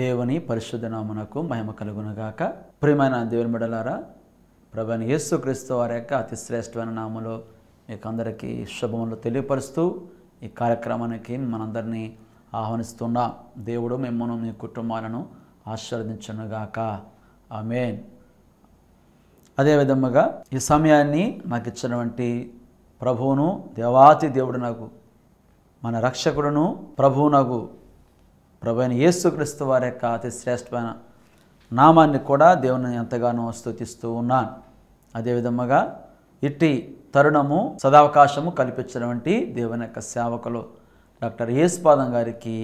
దేవుని పరిశుద్ధ నామనకు మహిమ కలుగునగాక ప్రియమైన దేవుని బిడలారా ప్రభైన యేసుక్రీస్తు వారి యొక్క అతి శ్రేష్టమైన నామలో మీకు అందరికీ శుభములు తెలియపరుస్తూ ఈ కార్యక్రమానికి మనందరినీ ఆహ్వానిస్తున్న దేవుడు మిమ్మల్ని మీ కుటుంబాలను ఆశీర్వదించనుగాక ఆమెన్ అదేవిధముగా ఈ సమయాన్ని నాకు ఇచ్చినటువంటి ప్రభువును దేవాతి దేవుడు నాకు మన రక్షకుడును ప్రభువునకు ప్రభైన యేసుక్రీస్తు వారి యొక్క అతి శ్రేష్టమైన నామాన్ని కూడా దేవుని ఎంతగానో స్థుతిస్తూ ఉన్నాను అదేవిధముగా ఇట్టి తరుణము సదావకాశము కల్పించినటువంటి దేవుని యొక్క సేవకులు డాక్టర్ యేసుపాదం గారికి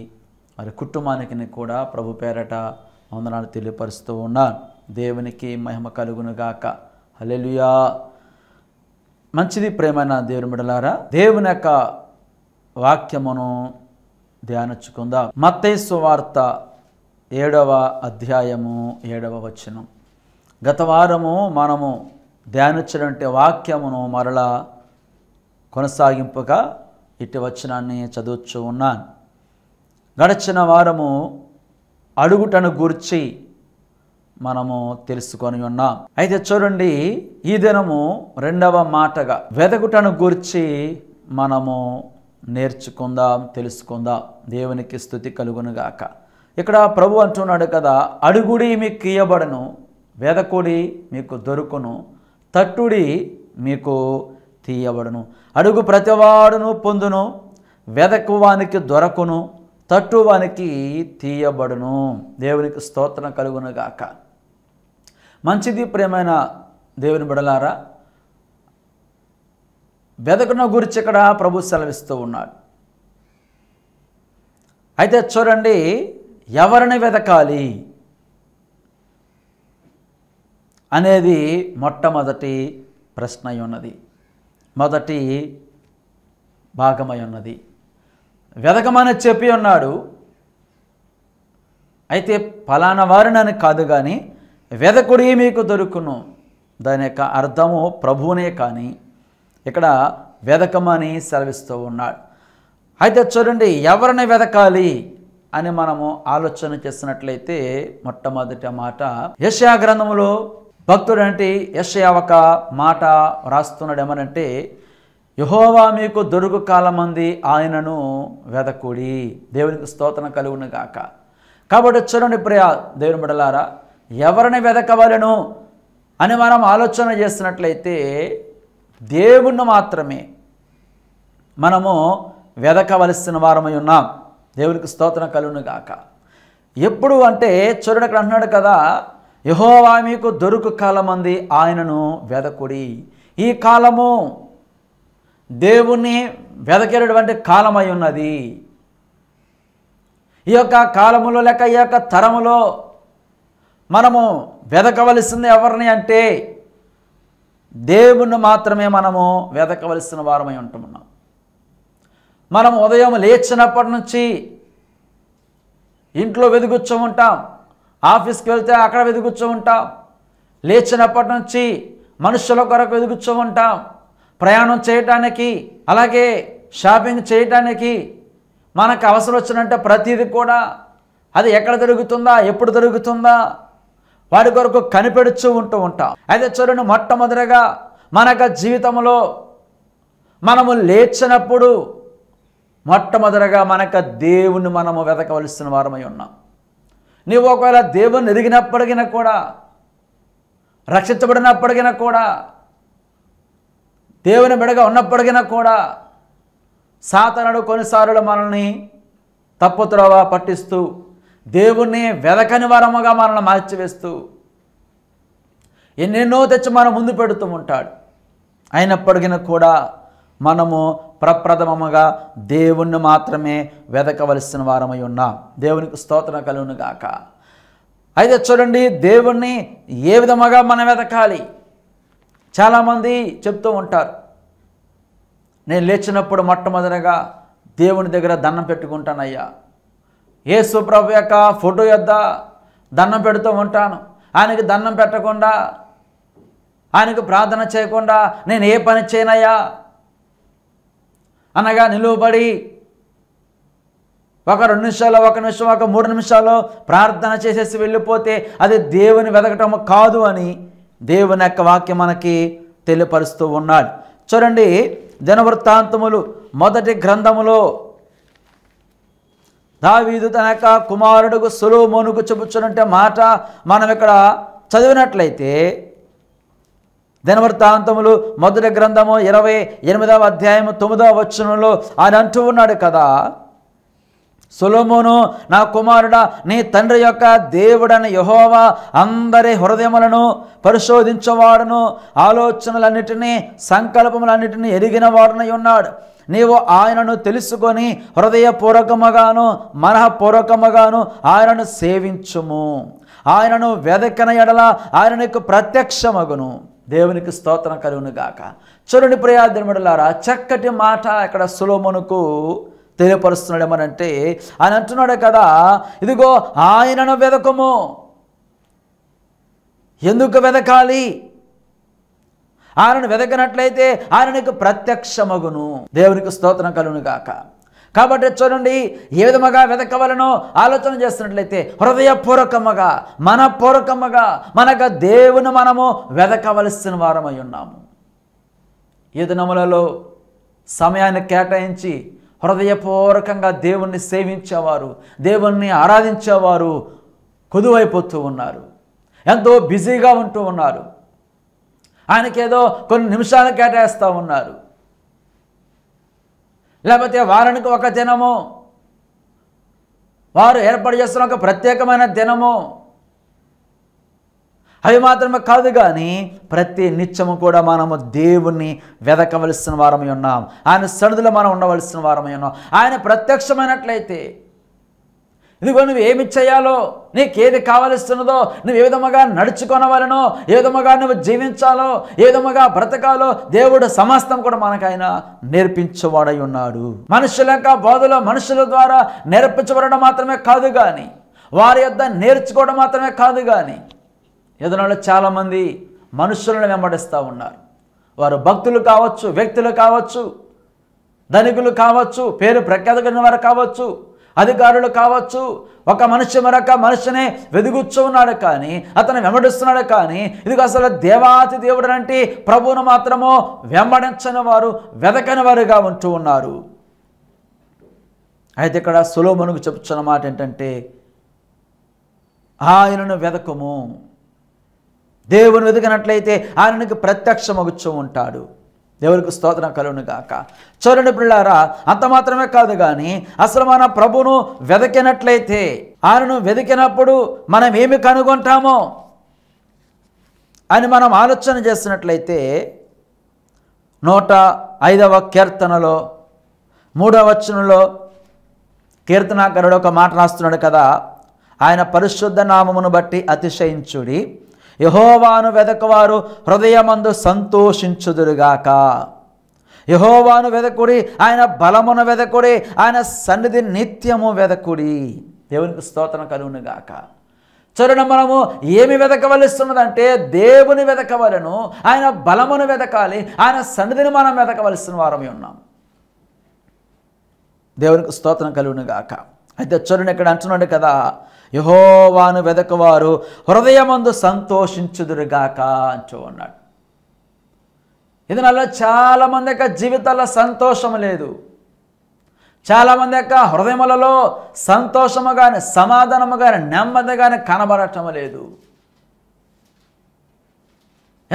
వారి కుటుంబానికి కూడా ప్రభు పేరట వందనాలు తెలియపరుస్తూ ఉన్నాను దేవునికి మహిమ కలుగునుగాక హలెలుయా మంచిది ప్రేమైన దేవుని బిడలారా దేవుని యొక్క వాక్యమును ధ్యానించుకుందాం మత్తేసు వార్త ఏడవ అధ్యాయము ఏడవ వచనం గత వారము మనము ధ్యానొచ్చినటువంటి వాక్యమును మరలా కొనసాగింపుగా ఇటు వచనాన్ని చదువుచూ ఉన్నాను గడిచిన వారము అడుగుటను గురించి మనము తెలుసుకొని ఉన్నాం అయితే చూడండి ఈ దినము రెండవ మాటగా వెదగుటను గురించి మనము నేర్చుకుందాం తెలుసుకుందాం దేవునికి స్థుతి కలుగునుగాక ఇక్కడ ప్రభు అంటున్నాడు కదా అడుగుడి మీకు కీయబడను వెదకుడి మీకు దొరుకును తట్టుడి మీకు తీయబడును అడుగు ప్రతివాడును పొందును వెదకువానికి దొరకును తట్టువానికి తీయబడును దేవునికి స్తోత్రం కలుగునుగాక మంచిది ప్రేమైన దేవుని బిడలారా వెదకను గురించి ఇక్కడ ప్రభు సెలవిస్తూ ఉన్నాడు అయితే చూడండి ఎవరిని వెదకాలి అనేది మొట్టమొదటి ప్రశ్న ఉన్నది మొదటి భాగమై ఉన్నది వెదకమని చెప్పి ఉన్నాడు అయితే ఫలానా వారినని కాదు కానీ వెదకుడి మీకు దొరుకును దాని యొక్క అర్థము ప్రభువునే కానీ ఇక్కడ వెదకమని సెలవిస్తూ ఉన్నాడు అయితే చూడండి ఎవరిని వెదకాలి అని మనము ఆలోచన చేసినట్లయితే మొట్టమొదటి మాట యశయా భక్తుడు అంటే యశయా ఒక మాట రాస్తున్నాడు ఏమనంటే యహోవా మీకు దొరుకు కాలమంది ఆయనను వెదకుడి దేవునికి స్తోత్రం కలుగును గాక కాబట్టి చూడండి ప్రియా దేవుని బిడలారా ఎవరిని వెదకవలను అని మనం ఆలోచన చేసినట్లయితే దేవుణ్ణి మాత్రమే మనము వెదకవలసిన వారమై ఉన్నాం దేవునికి స్తోత్రం కలును గాక ఎప్పుడు అంటే చూడడం అక్కడ అంటున్నాడు కదా యహోవా మీకు దొరుకు కాలం అంది ఆయనను వెదకుడి ఈ కాలము దేవుణ్ణి వెదకేటటువంటి కాలమై ఉన్నది ఈ యొక్క కాలములో లేక ఈ యొక్క తరములో మనము వెదకవలసింది ఎవరిని అంటే దేవుణ్ణి మాత్రమే మనము వెతకవలసిన వారమై ఉంటున్నాం మనం ఉదయం లేచినప్పటి నుంచి ఇంట్లో వెదుగుచ్చు ఉంటాం ఆఫీస్కి వెళ్తే అక్కడ వెదుగుచ్చు ఉంటాం లేచినప్పటి నుంచి మనుషుల కొరకు వెదుగుచ్చు ఉంటాం ప్రయాణం చేయటానికి అలాగే షాపింగ్ చేయటానికి మనకు అవసరం వచ్చినట్టు ప్రతిదీ కూడా అది ఎక్కడ దొరుకుతుందా ఎప్పుడు దొరుకుతుందా వారి కొరకు కనిపెడుచూ ఉంటూ ఉంటాం అయితే చూడండి మొట్టమొదటిగా యొక్క జీవితంలో మనము లేచినప్పుడు మొట్టమొదటిగా యొక్క దేవుని మనము వెతకవలసిన వారమై ఉన్నాం నీవు ఒకవేళ దేవుని ఎరిగినప్పటికీ కూడా రక్షించబడినప్పటికీ కూడా దేవుని బిడగ ఉన్నప్పటికీ కూడా సాతనుడు కొన్నిసార్లు మనల్ని తప్పుతురవ పట్టిస్తూ దేవుణ్ణి వెదకని వరముగా మనల్ని మార్చివేస్తూ ఎన్నెన్నో తెచ్చి మన ముందు పెడుతూ ఉంటాడు అయినప్పటికీ కూడా మనము ప్రప్రథమముగా దేవుణ్ణి మాత్రమే వెదకవలసిన వారమై ఉన్నాం దేవునికి స్తోత్ర కలుగును గాక అయితే చూడండి దేవుణ్ణి ఏ విధముగా మనం వెతకాలి చాలామంది చెప్తూ ఉంటారు నేను లేచినప్పుడు మొట్టమొదటిగా దేవుని దగ్గర దండం పెట్టుకుంటానయ్యా ఏ సుప్రభు యొక్క ఫోటో యొద్ద దండం పెడుతూ ఉంటాను ఆయనకి దండం పెట్టకుండా ఆయనకు ప్రార్థన చేయకుండా నేను ఏ పని చేయనయ్యా అనగా నిలువబడి ఒక రెండు నిమిషాలు ఒక నిమిషం ఒక మూడు నిమిషాలు ప్రార్థన చేసేసి వెళ్ళిపోతే అది దేవుని వెతకటం కాదు అని దేవుని యొక్క వాక్యం మనకి తెలియపరుస్తూ ఉన్నాడు చూడండి జనవృత్తాంతములు మొదటి గ్రంథములో దావీదు తన యొక్క కుమారుడుకు సులోమోనుకు చెబుచ్చునంటే మాట మనం ఇక్కడ చదివినట్లయితే దినవృత్తాంతములు మొదటి గ్రంథము ఇరవై ఎనిమిదవ అధ్యాయము తొమ్మిదవ వచనంలో ఆయన అంటూ ఉన్నాడు కదా సొలోమోను నా కుమారుడా నీ తండ్రి యొక్క దేవుడని యహోవా అందరి హృదయములను పరిశోధించేవాడును ఆలోచనలన్నిటినీ సంకల్పములన్నిటినీ ఎరిగిన వాడునై ఉన్నాడు నీవు ఆయనను తెలుసుకొని హృదయపూర్వకముగాను మనఃపూర్వకముగాను ఆయనను సేవించుము ఆయనను వెదకన ఎడల ఆయనకు ప్రత్యక్షమగును దేవునికి స్తోత్రం కలుగునుగాక చురుని ప్రయాదిమడులారా చక్కటి మాట ఇక్కడ సులోమునుకు అంటే ఆయన అంటున్నాడే కదా ఇదిగో ఆయనను వెదకము ఎందుకు వెదకాలి ఆయనను వెదకనట్లయితే ఆయనకు ప్రత్యక్షమగును దేవునికి స్తోత్రం కలును గాక కాబట్టి చూడండి ఏ విధముగా వెదకవలనో ఆలోచన చేస్తున్నట్లయితే హృదయపూర్వకముగా మనపూర్వకముగా మనకు దేవుని మనము వెదకవలసిన వారమై ఉన్నాము ఈ దినములలో సమయాన్ని కేటాయించి హృదయపూర్వకంగా దేవుణ్ణి సేవించేవారు దేవుణ్ణి ఆరాధించేవారు కొదువైపోతూ ఉన్నారు ఎంతో బిజీగా ఉంటూ ఉన్నారు ఆయనకేదో కొన్ని నిమిషాలు కేటాయిస్తూ ఉన్నారు లేకపోతే వారానికి ఒక దినము వారు ఏర్పాటు చేస్తున్న ఒక ప్రత్యేకమైన దినము అవి మాత్రమే కాదు కానీ ప్రతి నిత్యము కూడా మనము దేవుణ్ణి వెదకవలసిన వారమై ఉన్నాం ఆయన సరిదిలో మనం ఉండవలసిన వారమై ఉన్నాం ఆయన ప్రత్యక్షమైనట్లయితే ఇదిగో నువ్వు ఏమి చేయాలో నీకేది కావలసినదో నువ్వు ఏ విధముగా నడుచుకొనవలనో ఏ విధముగా నువ్వు జీవించాలో ఏ విధముగా బ్రతకాలో దేవుడు సమస్తం కూడా ఆయన నేర్పించేవాడై ఉన్నాడు మనుషుల యొక్క బోధలో మనుషుల ద్వారా నేర్పించబడడం మాత్రమే కాదు కానీ వారి యొక్క నేర్చుకోవడం మాత్రమే కాదు కానీ ఎదునలో చాలామంది మనుషులను వెంబడిస్తూ ఉన్నారు వారు భక్తులు కావచ్చు వ్యక్తులు కావచ్చు ధనికులు కావచ్చు పేరు ప్రఖ్యాత కలిగిన వారు కావచ్చు అధికారులు కావచ్చు ఒక మనిషి మరొక మనిషిని వెదుగుచ్చున్నాడు కానీ అతను వెంబడిస్తున్నాడు కానీ ఇది అసలు దేవాతి దేవుడు అంటి ప్రభువును మాత్రము వెంబడించని వారు వెదకని వారుగా ఉంటూ ఉన్నారు అయితే ఇక్కడ సులోమనుకు చెప్తున్న మాట ఏంటంటే ఆయనను వెదకము దేవుని వెతికినట్లయితే ఆయనకి ప్రత్యక్షమగుచ్చు ఉంటాడు దేవునికి స్తోత్రం కలుగును గాక చరుని పిల్లారా అంత మాత్రమే కాదు కానీ అసలు మన ప్రభును వెదకినట్లయితే ఆయనను వెదికినప్పుడు మనం ఏమి కనుగొంటామో అని మనం ఆలోచన చేసినట్లయితే నూట ఐదవ కీర్తనలో మూడవ వచనంలో కీర్తనాకరుడు ఒక మాట రాస్తున్నాడు కదా ఆయన పరిశుద్ధ నామమును బట్టి అతిశయించుడి యహోవాను వెదకవారు హృదయమందు సంతోషించుదురుగాక యహోవాను వెదకుడి ఆయన బలమును వెదకుడి ఆయన సన్నిధి నిత్యము వెదకుడి దేవునికి స్తోత్రం కలుగునుగాక చూడండి మనము ఏమి వెతకవలసినదంటే దేవుని వెతకవలను ఆయన బలమును వెతకాలి ఆయన సన్నిధిని మనం వెతకవలసిన వారమే ఉన్నాం దేవునికి స్తోత్రం కలుగునుగాక అయితే చూడండి ఇక్కడ అంటున్నాడు కదా యహోవాను వెదకవారు హృదయమందు సంతోషించుదురుగాక అంటూ ఉన్నాడు ఇది చాలామంది యొక్క జీవితాల్లో సంతోషం లేదు చాలామంది యొక్క హృదయములలో సంతోషము కానీ సమాధానము కానీ నెమ్మది కానీ కనబడటం లేదు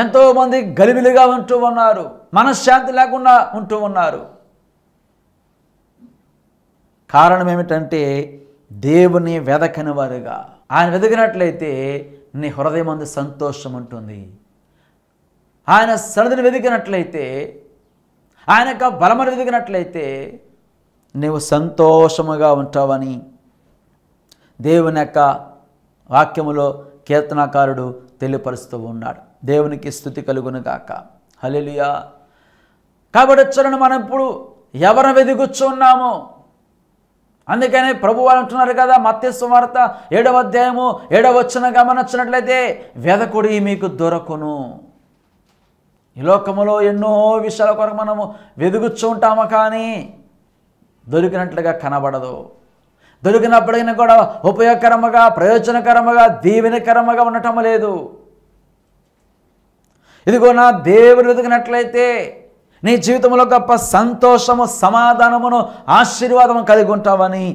ఎంతోమంది గలిబిలిగా ఉంటూ ఉన్నారు మనశ్శాంతి లేకుండా ఉంటూ ఉన్నారు కారణం ఏమిటంటే దేవుని వెదకని వారుగా ఆయన వెదిగినట్లయితే నీ హృదయమందు సంతోషం ఉంటుంది ఆయన సరదిని వెదికినట్లయితే ఆయన యొక్క బలమని వెదిగినట్లయితే నీవు సంతోషముగా ఉంటావని దేవుని యొక్క వాక్యములో కీర్తనాకారుడు తెలియపరుస్తూ ఉన్నాడు దేవునికి స్థుతి కలుగును గాక హలెలుయా కాబట్టి చూడండి మనం ఇప్పుడు వెదిగుచ్చు ఉన్నామో అందుకనే ప్రభు అంటున్నారు కదా వార్త ఏడవ అధ్యాయము ఏడవచ్చిన గమనించినట్లయితే వెదకుడి మీకు దొరకును ఈ లోకములో ఎన్నో విషయాల కొరకు మనము వెదుగుచ్చు ఉంటాము కానీ దొరికినట్లుగా కనబడదు దొరికినప్పటికైనా కూడా ఉపయోగకరముగా ప్రయోజనకరముగా దీవెనకరముగా ఉండటం లేదు ఇదిగో నా దేవుడు వెతికినట్లయితే నీ జీవితంలో గొప్ప సంతోషము సమాధానమును ఆశీర్వాదము కలిగి ఉంటావని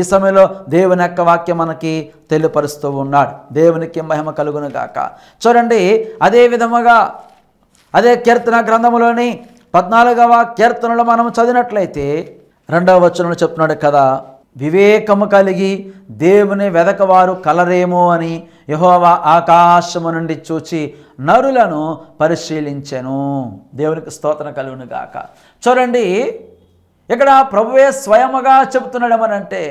ఈ సమయంలో దేవుని యొక్క వాక్యం మనకి తెలియపరుస్తూ ఉన్నాడు దేవునికి మహిమ కలుగును గాక చూడండి అదే విధముగా అదే కీర్తన గ్రంథములోని పద్నాలుగవ కీర్తనలో మనం చదివినట్లయితే రెండవ వచనంలో చెప్తున్నాడు కదా వివేకము కలిగి దేవుని వెదకవారు కలరేమో అని యహోవా ఆకాశము నుండి చూచి నరులను పరిశీలించెను దేవునికి స్తోత్రం కలుగును గాక చూడండి ఇక్కడ ప్రభువే స్వయముగా ఏమనంటే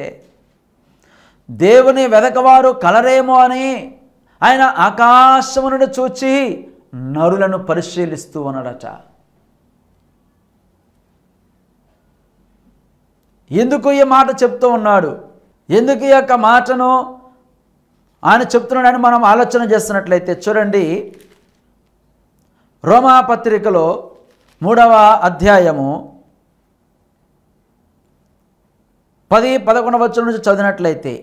దేవుని వెదకవారు కలరేమో అని ఆయన ఆకాశము నుండి చూచి నరులను పరిశీలిస్తూ ఉన్నాడట ఎందుకు ఈ మాట చెప్తూ ఉన్నాడు ఎందుకు ఈ యొక్క మాటను ఆయన చెప్తున్నాడని మనం ఆలోచన చేస్తున్నట్లయితే చూడండి రోమా పత్రికలో మూడవ అధ్యాయము పది పదకొండవ నుంచి చదివినట్లయితే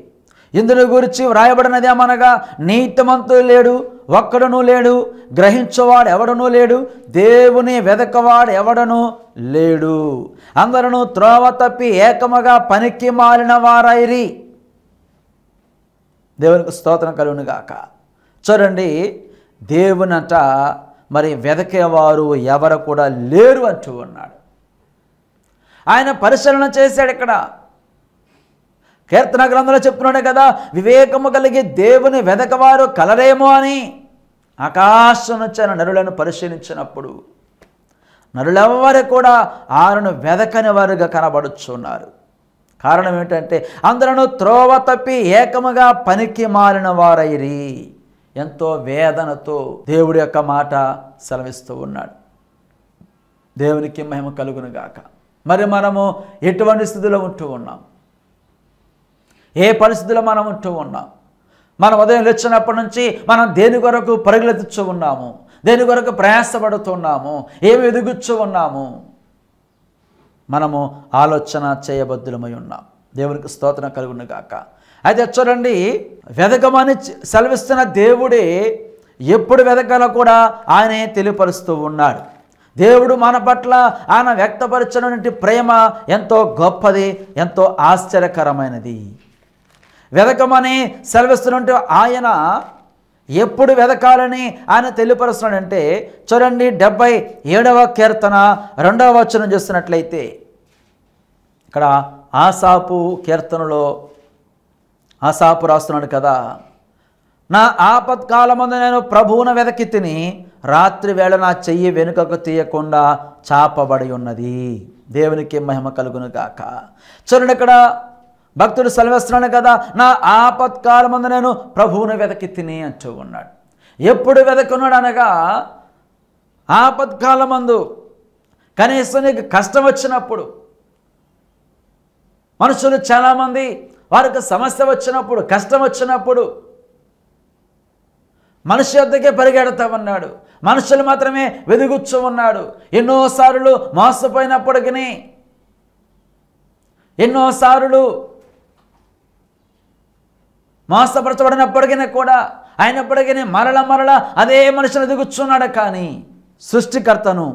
ఇందులో గురించి వ్రాయబడినదేమనగా నీతిమంతుడు లేడు ఒక్కడను లేడు గ్రహించేవాడు ఎవడనూ లేడు దేవుని వెదకవాడు ఎవడను లేడు అందరూ త్రోవ తప్పి ఏకముగా పనికి మాలిన వారైరి దేవునికి స్తోత్రం కలుగునుగాక చూడండి దేవునట మరి వెదకేవారు ఎవరు కూడా లేరు అంటూ ఉన్నాడు ఆయన పరిశీలన చేశాడు ఇక్కడ కీర్తన గ్రంథంలో చెప్తున్నాడే కదా వివేకము కలిగి దేవుని వెదకవారు కలరేమో అని ఆకాశం వచ్చాను నరులను పరిశీలించినప్పుడు నరులెవ్వరు కూడా ఆయనను వెదకని వారుగా కనబడుచున్నారు కారణం ఏమిటంటే అందరూ త్రోవ తప్పి ఏకముగా పనికి మారిన వారైరి ఎంతో వేదనతో దేవుడి యొక్క మాట సెలవిస్తూ ఉన్నాడు దేవునికి మహిమ కలుగునుగాక మరి మనము ఎటువంటి స్థితిలో ఉంటూ ఉన్నాం ఏ పరిస్థితిలో మనం ఉంటూ ఉన్నాం మనం ఉదయం లేచినప్పటి నుంచి మనం దేని కొరకు పరుగులెత్తుచ్చు ఉన్నాము దేని కొరకు ప్రయాసపడుతున్నాము ఏమి ఎదుగుచ్చు ఉన్నాము మనము ఆలోచన చేయబద్ధులమై ఉన్నాం దేవునికి స్తోత్రం కలుగును గాక అయితే చూడండి వెదకమని సెలవిస్తున్న దేవుడే ఎప్పుడు వెదకాలో కూడా ఆయనే తెలియపరుస్తూ ఉన్నాడు దేవుడు మన పట్ల ఆయన వ్యక్తపరచిన ప్రేమ ఎంతో గొప్పది ఎంతో ఆశ్చర్యకరమైనది వెదకమని సెలవిస్తున్నట్టు ఆయన ఎప్పుడు వెదకాలని ఆయన తెలియపరుస్తున్నాడంటే చూడండి డెబ్బై ఏడవ కీర్తన రెండవ వచనం చూస్తున్నట్లయితే ఇక్కడ ఆసాపు కీర్తనలో ఆసాపు రాస్తున్నాడు కదా నా ఆపత్కాలమందు నేను ప్రభువును వెదకి తిని రాత్రి వేళ నా చెయ్యి వెనుకకు తీయకుండా చాపబడి ఉన్నది దేవునికి మహిమ కలుగును గాక చూడండి ఇక్కడ భక్తుడు సెలవిస్తున్నాను కదా నా ఆపత్కాల ముందు నేను ప్రభువును వెతకి తిని అంటూ ఉన్నాడు ఎప్పుడు వెతకున్నాడు అనగా ఆపత్కాల మందు కనీసం నీకు కష్టం వచ్చినప్పుడు మనుషులు చాలామంది వారికి సమస్య వచ్చినప్పుడు కష్టం వచ్చినప్పుడు మనిషి వద్దకే పరిగెడతామన్నాడు మనుషులు మాత్రమే వెదుగుచ్చు ఉన్నాడు ఎన్నోసార్లు మోసపోయినప్పటికీ ఎన్నోసార్లు మోసపరచబడినప్పటికీ కూడా అయినప్పటికీ మరల మరల అదే మనుషులు దిగుచున్నాడు కానీ సృష్టికర్తను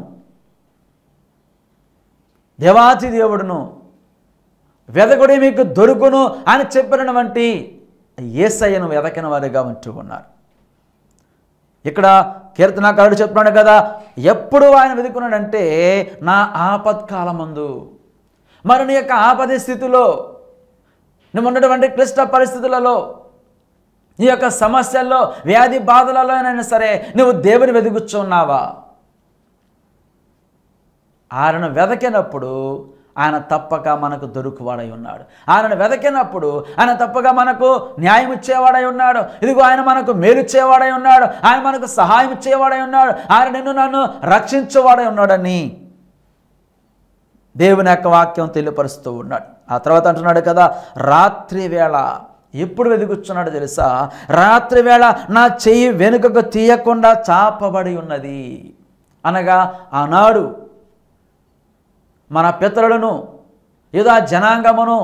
దేవాతి దేవుడును వెదకుడి మీకు దొరుకును అని చెప్పినటువంటి ఏసయ్యను వెదకిన వారిగా ఉంటూ ఇక్కడ కీర్తనాకారుడు చెప్తున్నాడు కదా ఎప్పుడు ఆయన వెతుకున్నాడంటే నా ఆపత్కాలమందు మరి నీ యొక్క ఆపది స్థితిలో నువ్వు ఉన్నటువంటి క్లిష్ట పరిస్థితులలో నీ యొక్క సమస్యల్లో వ్యాధి బాధలలోనైనా సరే నువ్వు దేవుని వెతుకుచున్నావా ఆయనను వెదకినప్పుడు ఆయన తప్పక మనకు దొరుకువాడై ఉన్నాడు ఆయనను వెదకినప్పుడు ఆయన తప్పక మనకు న్యాయం ఇచ్చేవాడై ఉన్నాడు ఇదిగో ఆయన మనకు మేలు ఇచ్చేవాడై ఉన్నాడు ఆయన మనకు సహాయం ఇచ్చేవాడై ఉన్నాడు ఆయన నిన్ను నన్ను రక్షించేవాడై ఉన్నాడని దేవుని యొక్క వాక్యం తెలియపరుస్తూ ఉన్నాడు ఆ తర్వాత అంటున్నాడు కదా రాత్రి వేళ ఎప్పుడు వెతుకుచున్నాడు తెలుసా రాత్రి వేళ నా చెయ్యి వెనుకకు తీయకుండా చాపబడి ఉన్నది అనగా ఆనాడు మన పితరులను ఏదో జనాంగమును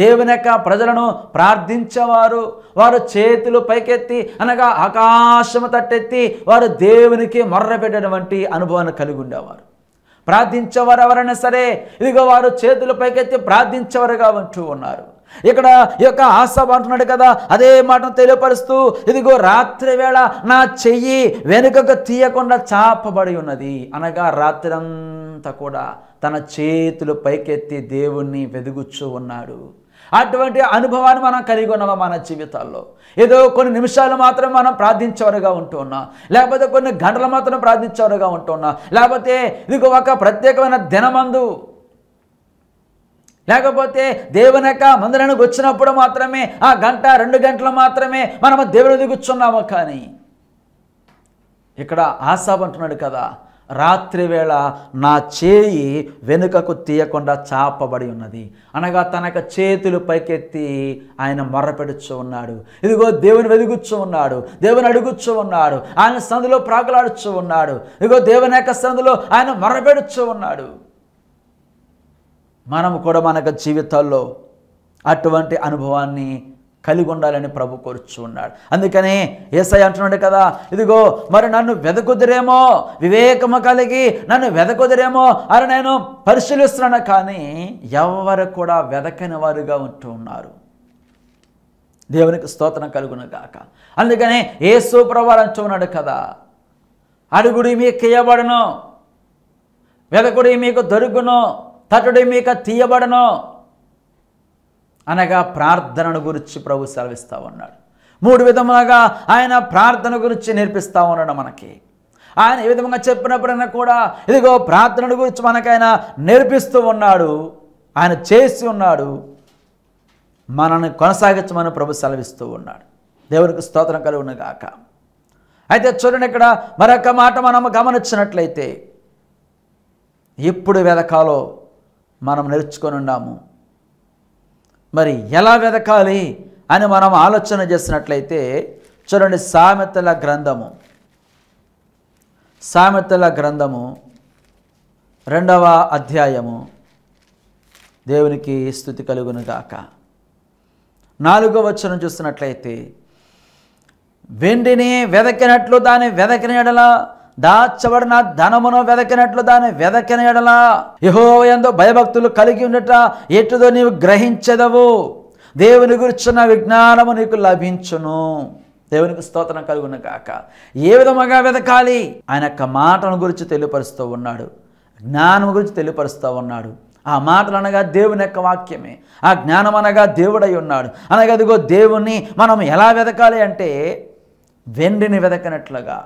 దేవుని యొక్క ప్రజలను ప్రార్థించేవారు వారు చేతులు పైకెత్తి అనగా ఆకాశము తట్టెత్తి వారు దేవునికి మొర్రపెట్టినటువంటి అనుభవాన్ని కలిగి ఉండేవారు ప్రార్థించేవారు ఎవరైనా సరే ఇదిగో వారు చేతులు పైకెత్తి ప్రార్థించేవారుగా ఉంటూ ఉన్నారు ఇక్కడ ఈ యొక్క ఆసాబ్ అంటున్నాడు కదా అదే మాటను తెలియపరుస్తూ ఇదిగో రాత్రి వేళ నా చెయ్యి వెనుకకు తీయకుండా చాపబడి ఉన్నది అనగా రాత్రంతా కూడా తన చేతులు పైకెత్తి దేవుణ్ణి వెదుగుచ్చు ఉన్నాడు అటువంటి అనుభవాన్ని మనం కలిగి ఉన్నాము మన జీవితాల్లో ఏదో కొన్ని నిమిషాలు మాత్రం మనం ప్రార్థించేవారుగా ఉంటున్నాం లేకపోతే కొన్ని గంటలు మాత్రం ప్రార్థించేవారుగా ఉంటున్నాం లేకపోతే ఇది ఒక ప్రత్యేకమైన దినమందు లేకపోతే దేవుని యొక్క మందిరానికి వచ్చినప్పుడు మాత్రమే ఆ గంట రెండు గంటలు మాత్రమే మనము దేవుని దిగుచున్నాము కానీ ఇక్కడ ఆశాబ్ అంటున్నాడు కదా రాత్రి వేళ నా చేయి వెనుకకు తీయకుండా చాపబడి ఉన్నది అనగా తనక చేతులు పైకెత్తి ఆయన మొర్రపెడుచు ఉన్నాడు ఇదిగో దేవుని వెదుగుచ్చు ఉన్నాడు దేవుని అడుగుచ్చు ఉన్నాడు ఆయన సందులో ప్రాగులాడుచు ఉన్నాడు ఇదిగో దేవుని యొక్క సందులో ఆయన మొర్రపెడుచు ఉన్నాడు మనము కూడా మనకు జీవితాల్లో అటువంటి అనుభవాన్ని కలిగి ఉండాలని ప్రభు కోరుచున్నాడు అందుకని ఏసై అంటున్నాడు కదా ఇదిగో మరి నన్ను వెదకుదురేమో వివేకము కలిగి నన్ను వెదకుదురేమో అని నేను పరిశీలిస్తున్నాను కానీ ఎవరు కూడా వెదకని వారుగా ఉంటూ ఉన్నారు దేవునికి స్తోత్రం కలుగును గాక అందుకని ఏ ప్రభావం అంటున్నాడు కదా అడుగుడి మీకు ఇయ్యబడను వెదకుడి మీకు దొరుకును తటుడి మీక తీయబడను అనగా ప్రార్థనను గురించి ప్రభు సెలవిస్తూ ఉన్నాడు మూడు విధములుగా ఆయన ప్రార్థన గురించి నేర్పిస్తూ ఉన్నాడు మనకి ఆయన ఏ విధంగా చెప్పినప్పుడైనా కూడా ఇదిగో ప్రార్థన గురించి మనకైనా నేర్పిస్తూ ఉన్నాడు ఆయన చేసి ఉన్నాడు మనల్ని కొనసాగించమని ప్రభు సెలవిస్తూ ఉన్నాడు దేవునికి స్తోత్రం కలుగును గాక అయితే చూడండి ఇక్కడ మరొక మాట మనం గమనించినట్లయితే ఎప్పుడు వెదకాలో మనం నేర్చుకొని ఉన్నాము మరి ఎలా వెతకాలి అని మనం ఆలోచన చేసినట్లయితే చూడండి సామెతల గ్రంథము సామెతల గ్రంథము రెండవ అధ్యాయము దేవునికి స్థుతి కలుగునుగాక నాలుగవ వచనం చూసినట్లయితే వెండిని వెదకినట్లు దాన్ని వెదకిన ఎడలా దాచబడిన ధనమును వెదకినట్లు దాన్ని వెదకిన ఎడలా ఎందో భయభక్తులు కలిగి ఉండట ఎటుదో నీవు గ్రహించదవు దేవుని గురించిన విజ్ఞానము నీకు లభించును దేవునికి స్తోత్రం కలుగును కాక ఏ విధముగా వెదకాలి ఆయన యొక్క మాటను గురించి తెలియపరుస్తూ ఉన్నాడు జ్ఞానం గురించి తెలియపరుస్తూ ఉన్నాడు ఆ మాటలు అనగా దేవుని యొక్క వాక్యమే ఆ జ్ఞానం అనగా దేవుడై ఉన్నాడు అనగా అదిగో దేవుణ్ణి మనం ఎలా వెదకాలి అంటే వెండిని వెదకినట్లుగా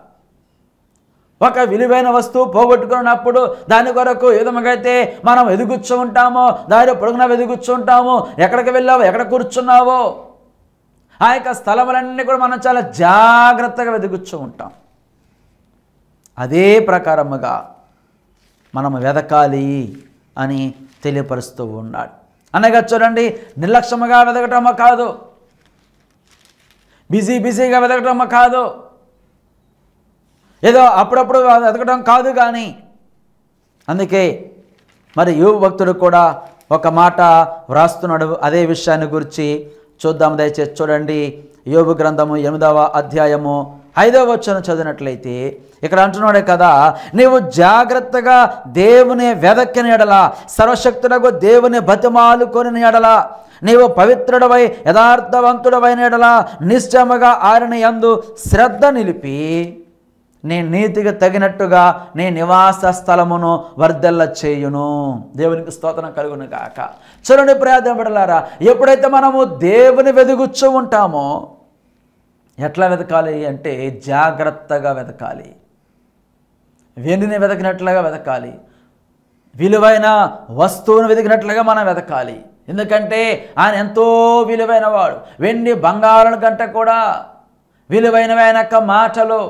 ఒక విలువైన వస్తువు పోగొట్టుకున్నప్పుడు దాని కొరకు విధముగైతే మనం ఎదుగుచ్చు ఉంటామో దానిలో పొడుగున ఎదుగుచ్చు ఉంటాము ఎక్కడికి వెళ్ళావో ఎక్కడ కూర్చున్నావో ఆ యొక్క స్థలములన్నీ కూడా మనం చాలా జాగ్రత్తగా వెదుగుచ్చు ఉంటాం అదే ప్రకారముగా మనం వెదకాలి అని తెలియపరుస్తూ ఉన్నాడు అనగా చూడండి నిర్లక్ష్యముగా వెదకటము కాదు బిజీ బిజీగా వెదకటము కాదు ఏదో అప్పుడప్పుడు ఎదగడం కాదు కానీ అందుకే మరి యువ భక్తుడు కూడా ఒక మాట వ్రాస్తున్నాడు అదే విషయాన్ని గురించి చూద్దాం దయచేసి చూడండి యోగు గ్రంథము ఎనిమిదవ అధ్యాయము ఐదవ వచ్చను చదివినట్లయితే ఇక్కడ అంటున్నాడే కదా నీవు జాగ్రత్తగా దేవుని వెదక్కిన ఎడల సర్వశక్తులకు దేవుని బతిమాలుకొని ఎడలా నీవు పవిత్రుడవై యథార్థవంతుడవైన ఎడల నిశ్చయముగా ఆయన యందు శ్రద్ధ నిలిపి నీ నీతికి తగినట్టుగా నీ నివాస స్థలమును వర్ధల్ల చేయును దేవునికి స్తోత్రం కలుగును గాక చూడండి పడలారా ఎప్పుడైతే మనము దేవుని వెదుగుచ్చు ఉంటామో ఎట్లా వెతకాలి అంటే జాగ్రత్తగా వెతకాలి వెండిని వెతకినట్లుగా వెతకాలి విలువైన వస్తువును వెతికినట్లుగా మనం వెతకాలి ఎందుకంటే ఆయన ఎంతో విలువైన వాడు వెండి బంగారం కంటే కూడా విలువైనవి ఆయన మాటలు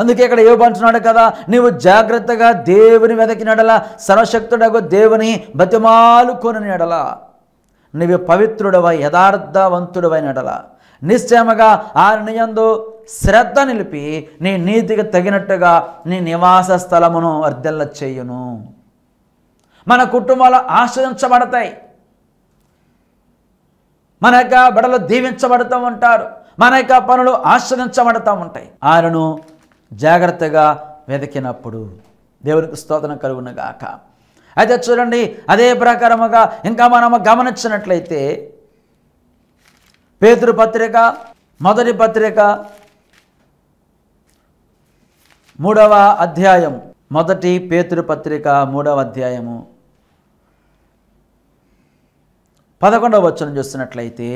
అందుకే ఇక్కడ ఏమంటున్నాడు కదా నీవు జాగ్రత్తగా దేవుని నడల సర్వశక్తుడకు దేవుని బతిమాలుకొని నడల నీవు పవిత్రుడవై యథార్థవంతుడవై యథార్థవంతుడవైనడల నిశ్చయముగా నియందు శ్రద్ధ నిలిపి నీ నీతికి తగినట్టుగా నీ నివాస స్థలమును అర్ధెల్ల చేయును మన కుటుంబాలు ఆశ్రయించబడతాయి మన యొక్క బడలు దీవించబడుతూ ఉంటారు మన యొక్క పనులు ఆశ్రయించబడతా ఉంటాయి ఆయనను జాగ్రత్తగా వెతికినప్పుడు దేవునికి స్తోత్రం కలుగునగాక అయితే చూడండి అదే ప్రకారముగా ఇంకా మనము గమనించినట్లయితే పేతురు పత్రిక మొదటి పత్రిక మూడవ అధ్యాయం మొదటి పేతురు పత్రిక మూడవ అధ్యాయము పదకొండవ వచ్చనం చూస్తున్నట్లయితే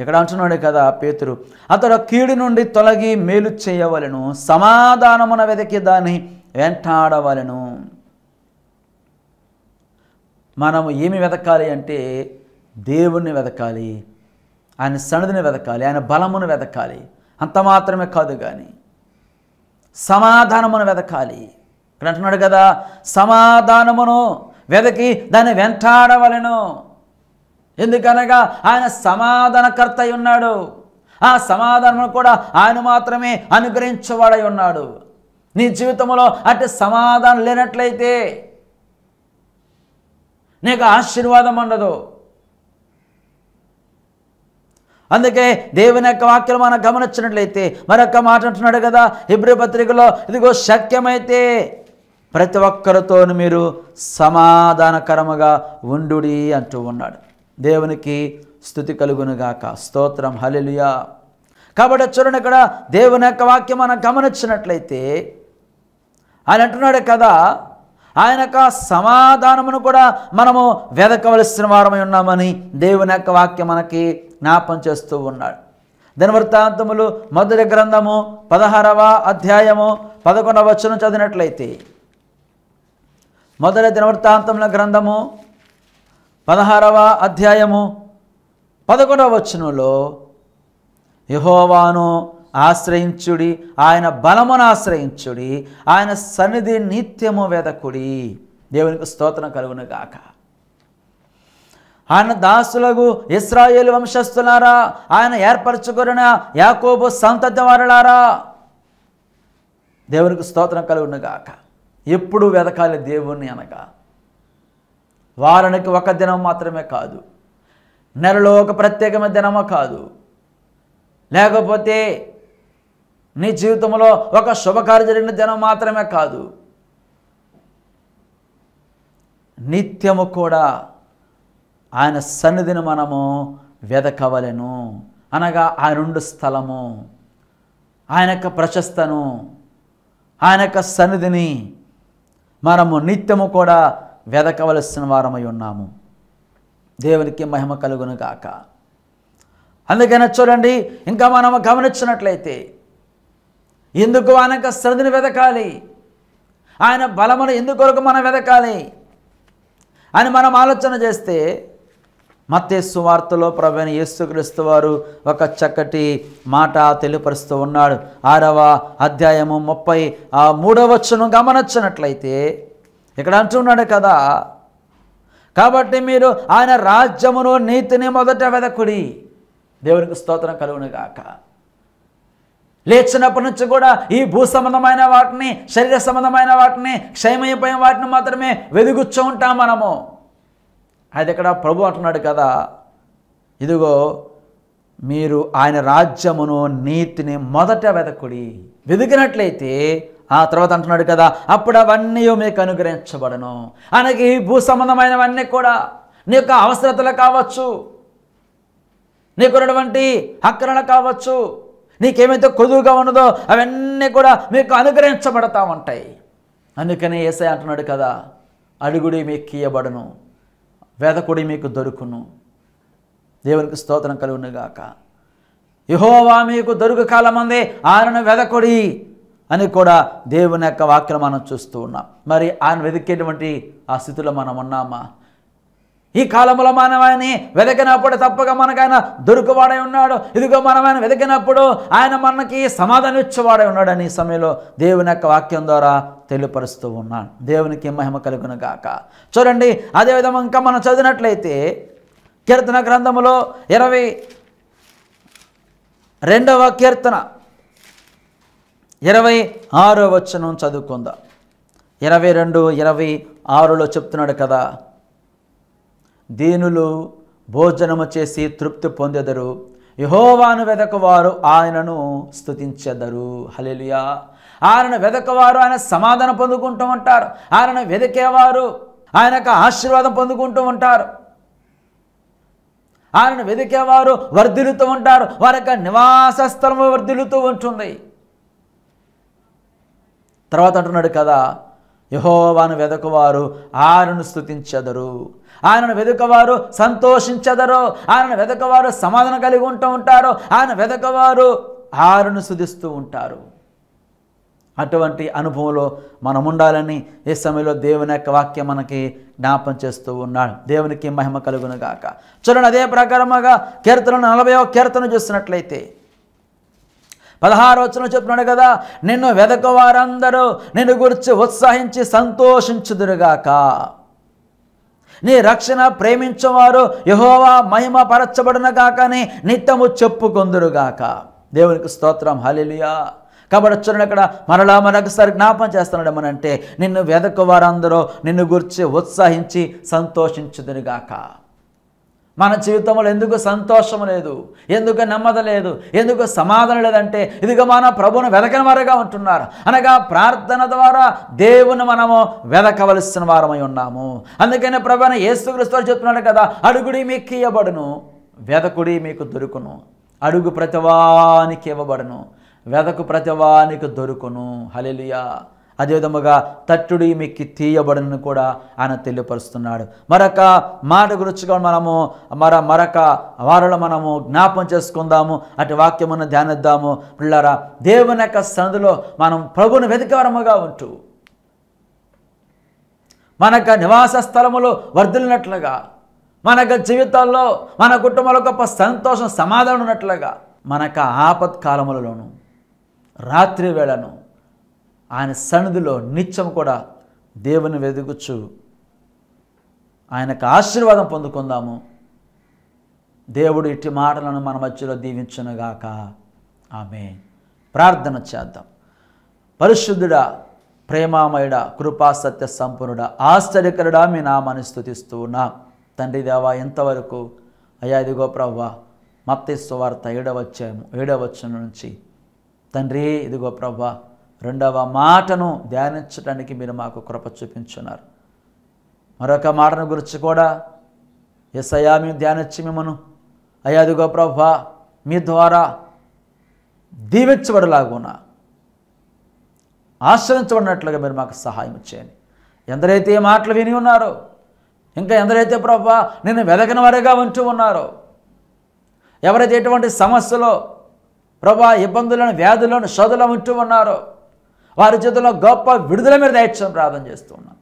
ఇక్కడ అంటున్నాడు కదా పేతురు అతడు కీడు నుండి తొలగి మేలు చేయవలను సమాధానమున వెతికి దాన్ని వెంటాడవలను మనము ఏమి వెతకాలి అంటే దేవుణ్ణి వెతకాలి ఆయన సన్నిధిని వెతకాలి ఆయన బలమును వెతకాలి అంత మాత్రమే కాదు కానీ సమాధానమును వెతకాలి ఇక్కడ అంటున్నాడు కదా సమాధానమును వెతకి దాన్ని వెంటాడవలను ఎందుకనగా ఆయన సమాధానకర్త అయి ఉన్నాడు ఆ సమాధానం కూడా ఆయన మాత్రమే అనుగ్రహించబడై ఉన్నాడు నీ జీవితంలో అటు సమాధానం లేనట్లయితే నీకు ఆశీర్వాదం ఉండదు అందుకే దేవుని యొక్క వాక్యం మనం గమనించినట్లయితే మరొక మాట అంటున్నాడు కదా ఇబ్రి పత్రికలో ఇదిగో శక్యమైతే ప్రతి ఒక్కరితోనూ మీరు సమాధానకరముగా ఉండు అంటూ ఉన్నాడు దేవునికి స్థుతి కలుగునుగాక స్తోత్రం హలెలుయా కాబట్టి చూడండి ఇక్కడ దేవుని యొక్క వాక్యం మనం గమనించినట్లయితే ఆయన అంటున్నాడు కదా ఆయన యొక్క సమాధానమును కూడా మనము వెదకవలసిన వారమై ఉన్నామని దేవుని యొక్క వాక్యం మనకి జ్ఞాపం చేస్తూ ఉన్నాడు దినవృత్తాంతములు మొదటి గ్రంథము పదహారవ అధ్యాయము పదకొండవ వచనం చదివినట్లయితే మొదటి దినవృత్తాంతముల గ్రంథము పదహారవ అధ్యాయము పదకొండవ వచనంలో యహోవాను ఆశ్రయించుడి ఆయన బలమును ఆశ్రయించుడి ఆయన సన్నిధి నిత్యము వెదకుడి దేవునికి స్తోత్రం కలుగును గాక ఆయన దాసులకు ఇస్రాయేల్ వంశస్థులారా ఆయన ఏర్పరచుకున్న యాకోబు సంతతి వారలారా దేవునికి స్తోత్రం కలుగును గాక ఎప్పుడు వెదకాలి దేవుణ్ణి అనగా వారానికి ఒక దినం మాత్రమే కాదు నెలలో ఒక ప్రత్యేకమైన దినమా కాదు లేకపోతే నీ జీవితంలో ఒక శుభకార్య జరిగిన దినం మాత్రమే కాదు నిత్యము కూడా ఆయన సన్నిధిని మనము వెదకవలను అనగా ఆ రెండు స్థలము ఆయన యొక్క ప్రశస్తను ఆయన యొక్క సన్నిధిని మనము నిత్యము కూడా వెదకవలసిన వారమై ఉన్నాము దేవునికి మహిమ కలుగును గాక అందుకనే చూడండి ఇంకా మనం గమనించినట్లయితే ఎందుకు ఆయనకు శ్రద్ధను వెదకాలి ఆయన బలమును ఎందుకొరకు మనం వెదకాలి అని మనం ఆలోచన చేస్తే మత్తే వార్తలో ప్రవీణ యేసుక్రీస్తు వారు ఒక చక్కటి మాట తెలియపరుస్తూ ఉన్నాడు ఆరవ అధ్యాయము ముప్పై ఆ మూడవచ్చును గమనించినట్లయితే ఇక్కడ అంటున్నాడు కదా కాబట్టి మీరు ఆయన రాజ్యమును నీతిని మొదట వెదకుడి దేవునికి స్తోత్రం కలుగునుగాక లేచినప్పటి నుంచి కూడా ఈ భూ సంబంధమైన వాటిని శరీర సంబంధమైన వాటిని క్షయమైపోయిన వాటిని మాత్రమే వెదుగుచ్చు ఉంటాం మనము అది ఇక్కడ ప్రభు అంటున్నాడు కదా ఇదిగో మీరు ఆయన రాజ్యమును నీతిని మొదట వెదకుడి వెదికినట్లయితే ఆ తర్వాత అంటున్నాడు కదా అప్పుడు అవన్నీ మీకు అనుగ్రహించబడను ఈ భూ సంబంధమైనవన్నీ కూడా నీ యొక్క అవసరతలు కావచ్చు నీకున్నటువంటి హక్కులను కావచ్చు నీకేమైతే కొదువుగా ఉన్నదో అవన్నీ కూడా మీకు అనుగ్రహించబడతా ఉంటాయి అందుకనే ఏసై అంటున్నాడు కదా అడుగుడి మీకు కీయబడను వేదకుడి మీకు దొరుకును దేవునికి స్తోత్రం కలుగునుగాక యహోవా మీకు దొరుకు అందే ఆయనను వెదకొడి అని కూడా దేవుని యొక్క వాక్యం మనం చూస్తూ ఉన్నాం మరి ఆయన వెతికేటువంటి ఆ స్థితిలో మనం ఉన్నామా ఈ కాలంలో మనం ఆయన వెతికినప్పుడు తప్పగా మనకు ఆయన దొరుకువాడై ఉన్నాడు ఇదిగో మనం ఆయన వెతికినప్పుడు ఆయన మనకి సమాధానం ఇచ్చేవాడై అని సమయంలో దేవుని యొక్క వాక్యం ద్వారా తెలియపరుస్తూ ఉన్నాను దేవునికి మహిమ కలుగును గాక చూడండి అదేవిధంగా ఇంకా మనం చదివినట్లయితే కీర్తన గ్రంథములో ఇరవై రెండవ కీర్తన ఇరవై ఆరో వచనం చదువుకుందాం ఇరవై రెండు ఇరవై ఆరులో చెప్తున్నాడు కదా దీనులు భోజనము చేసి తృప్తి పొందెదరు యహోవాను వెదకవారు ఆయనను స్థుతించెదరు హలెలుయా ఆయనను వెదకవారు ఆయన సమాధానం పొందుకుంటూ ఉంటారు ఆయనను వెదికేవారు ఆయనకు ఆశీర్వాదం పొందుకుంటూ ఉంటారు ఆయనను వెదికేవారు వర్ధిల్లుతూ ఉంటారు వారి యొక్క నివాస స్థలము వర్ధిల్లుతూ ఉంటుంది తర్వాత అంటున్నాడు కదా యహోవాను వెదకువారు ఆయనను స్థుతించెదరు ఆయనను వెదకవారు సంతోషించెదరు ఆయన వెదకవారు సమాధానం కలిగి ఉంటూ ఉంటారు ఆయన వెదకవారు ఆరును సుధిస్తూ ఉంటారు అటువంటి అనుభవంలో మనం ఉండాలని ఈ సమయంలో దేవుని యొక్క వాక్యం మనకి జ్ఞాపం చేస్తూ ఉన్నాడు దేవునికి మహిమ కలుగునుగాక చూడండి అదే ప్రకారముగా కీర్తన నలభై కీర్తన చూసినట్లయితే పదహారు వచ్చిన చెప్తున్నాడు కదా నిన్ను వెదక వారందరూ నిన్ను గురించి ఉత్సాహించి సంతోషించుదురుగాక నీ రక్షణ ప్రేమించేవారు యహోవా మహిమ పరచబడిన కాకని నిత్యము చెప్పుకొందురుగాక దేవునికి స్తోత్రం హలిలియా కాబట్టి చూడండి అక్కడ మరలా మరొకసారి జ్ఞాపం చేస్తున్నాడు ఏమనంటే నిన్ను వెదకు వారందరూ నిన్ను గురించి ఉత్సాహించి సంతోషించుదురుగాక మన జీవితంలో ఎందుకు సంతోషం లేదు ఎందుకు నెమ్మది లేదు ఎందుకు సమాధానం లేదంటే ఇదిగో మన ప్రభును వెదకని వారుగా ఉంటున్నారు అనగా ప్రార్థన ద్వారా దేవుని మనము వెదకవలసిన వారమై ఉన్నాము అందుకని ప్రభుని యేసుక్రీస్తు చెప్తున్నాడు కదా అడుగుడి మీకు ఇవ్వబడును వెదకుడి మీకు దొరుకును అడుగు ప్రతివానికి ఇవ్వబడును వెదకు ప్రతివానికి దొరుకును హలెలియా అదే విధముగా తట్టుడి మీకు తీయబడనని కూడా ఆయన తెలియపరుస్తున్నాడు మరొక మాట గురించి మనము మర మరొక వారిలో మనము జ్ఞాపం చేసుకుందాము అటు వాక్యమును ధ్యానిద్దాము పిల్లరా దేవుని యొక్క సన్నిధిలో మనం ప్రభుని వెతికవరముగా ఉంటూ మన నివాస స్థలములు వర్ధిల్లినట్లుగా మన యొక్క జీవితాల్లో మన కుటుంబంలో గొప్ప సంతోషం సమాధానం ఉన్నట్లుగా మన యొక్క ఆపత్కాలములలోను రాత్రి వేళను ఆయన సన్నిధిలో నిత్యం కూడా దేవుని వెదుగుచ్చు ఆయనకు ఆశీర్వాదం పొందుకుందాము దేవుడు ఇట్టి మాటలను మన మధ్యలో దీవించునుగాక ఆమె ప్రార్థన చేద్దాం పరిశుద్ధుడా ప్రేమామయుడ కృపా సత్య సంపూర్ణుడ ఆశ్చర్యకరుడా మీ నామాన్ని స్థుతిస్తూ నా తండ్రి దేవా ఎంతవరకు అయ్యా ఇదిగో ప్రవ్వ మత్తేశ్వార్త ఏడవచ్చాము ఏడవచ్చం నుంచి తండ్రి ఇదిగో ప్రవ్వ రెండవ మాటను ధ్యానించడానికి మీరు మాకు కృప చూపించున్నారు మరొక మాటను గురించి కూడా ఎస్ అయ్యా మేము ధ్యానించి మిమ్మను అయ్యాదిగో ప్రభా మీ ద్వారా దీవించబడలాగున ఆశ్రయించబడినట్లుగా మీరు మాకు సహాయం చేయండి ఎందరైతే మాటలు విని ఉన్నారో ఇంకా ఎందరైతే ప్రభా నేను వెదగిన వారిగా ఉంటూ ఉన్నారో ఎవరైతే ఎటువంటి సమస్యలో ప్రభా ఇబ్బందులను వ్యాధులను శోధులు ఉంటూ ఉన్నారో వారి చేతుల్లో గొప్ప విడుదల మీద దయచ్చని ప్రార్థన చేస్తున్నా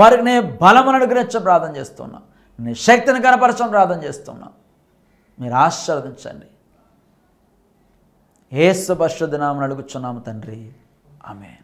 వారికి నేను బలమును అనుగ్రహించడం ప్రార్థన చేస్తున్నా నీ శక్తిని కనపరచడం ప్రార్థన చేస్తున్నా మీరు ఆశీర్వదించండి ఏసు పరిశుద్ధనామని అడుగుచున్నాము తండ్రి ఆమె